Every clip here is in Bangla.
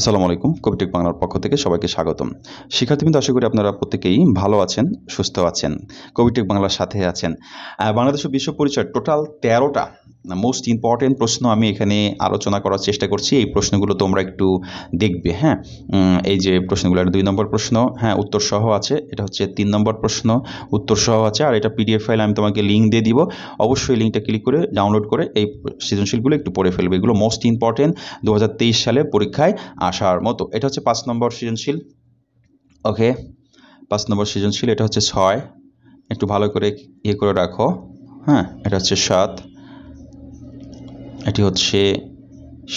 আসসালামু আলাইকুম কবিটেক বাংলার পক্ষ থেকে সবাইকে স্বাগতম শিক্ষার্থীবৃন্দ আশা করি আপনারা প্রত্যেকেই ভালো আছেন সুস্থ আছেন কবিটেক বাংলার সাথে আছেন বাংলাদেশ বিশ্ব পরিচয় টোটাল তেরোটা মোস্ট ইম্পর্টেন্ট প্রশ্ন আমি এখানে আলোচনা করার চেষ্টা করছি এই প্রশ্নগুলো তোমরা একটু দেখবে হ্যাঁ এই যে প্রশ্নগুলো দুই নম্বর প্রশ্ন হ্যাঁ উত্তর সহ আছে এটা হচ্ছে তিন নম্বর প্রশ্ন উত্তর সহ আছে আর এটা পিডিএফ ফাইল আমি তোমাকে লিঙ্ক দিয়ে দিব অবশ্যই লিঙ্কটা ক্লিক করে ডাউনলোড করে এই সৃজনশীলগুলো একটু পড়ে ফেলবে এগুলো মোস্ট ইম্পর্টেন্ট দু সালে পরীক্ষায় আসার মতো এটা হচ্ছে পাঁচ নম্বর সৃজনশীল ওকে পাঁচ নম্বর সৃজনশীল এটা হচ্ছে ছয় একটু ভালো করে ইয়ে করে রাখো হ্যাঁ এটা হচ্ছে সাত এটি হচ্ছে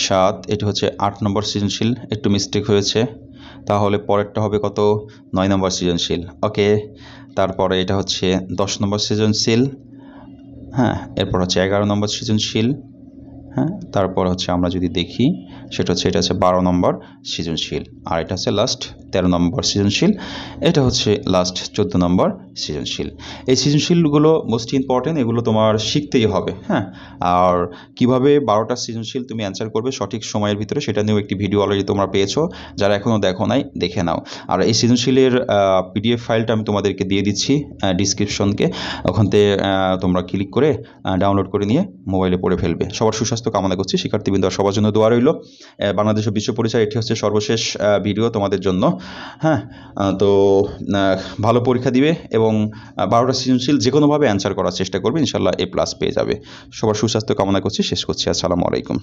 সাত এটি হচ্ছে আট নম্বর সৃজনশীল একটু মিস্টেক হয়েছে তাহলে পরেরটা হবে কত নয় নম্বর সৃজনশীল ওকে তারপরে এটা হচ্ছে দশ নম্বর সৃজনশীল হ্যাঁ এরপর হচ্ছে এগারো নম্বর সৃজনশীল হ্যাঁ তারপর হচ্ছে আমরা যদি দেখি সেটা হচ্ছে এটা হচ্ছে বারো নম্বর সৃজনশীল আর এটা হচ্ছে লাস্ট তেরো নম্বর সৃজনশীল এটা হচ্ছে লাস্ট চোদ্দো নম্বর সৃজনশীল এই সৃজনশীলগুলো মোস্ট ইম্পর্টেন্ট এগুলো তোমার শিখতেই হবে হ্যাঁ আর কিভাবে বারোটা সৃজনশীল তুমি অ্যান্সার করবে সঠিক সময়ের ভিতরে সেটা নিয়েও একটি ভিডিও অলরেডি তোমরা পেয়েছো যারা এখনও দেখো নাই দেখে নাও আর এই সৃজনশীলের পিডিএফ ফাইলটা আমি তোমাদেরকে দিয়ে দিচ্ছি ডিসক্রিপশনকে ওখানতে তোমরা ক্লিক করে ডাউনলোড করে নিয়ে মোবাইলে পড়ে ফেলবে সবার সুস্বাস্থ্য কামনা করছি শিক্ষার্থীবৃন্দ সবার জন্য দোয়া রইল বাংলাদেশের বিশ্ব পরিচয় এটি হচ্ছে সর্বশেষ ভিডিও তোমাদের জন্য হ্যাঁ তো ভালো পরীক্ষা দিবে এবং এবং বারোটা সৃজনশীল যে কোনোভাবে অ্যান্সার করার চেষ্টা করবে ইনশাল্লাহ এ প্লাস পেয়ে যাবে সবার সুস্বাস্থ্য কামনা করছি শেষ করছি আসসালামু আলাইকুম